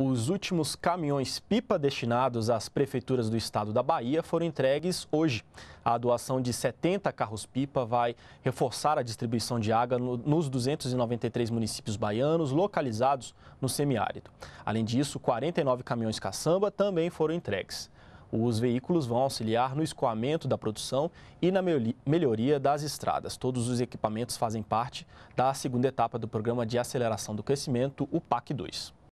Os últimos caminhões-pipa destinados às prefeituras do estado da Bahia foram entregues hoje. A doação de 70 carros-pipa vai reforçar a distribuição de água nos 293 municípios baianos localizados no semiárido. Além disso, 49 caminhões caçamba também foram entregues. Os veículos vão auxiliar no escoamento da produção e na melhoria das estradas. Todos os equipamentos fazem parte da segunda etapa do Programa de Aceleração do Crescimento, o PAC 2.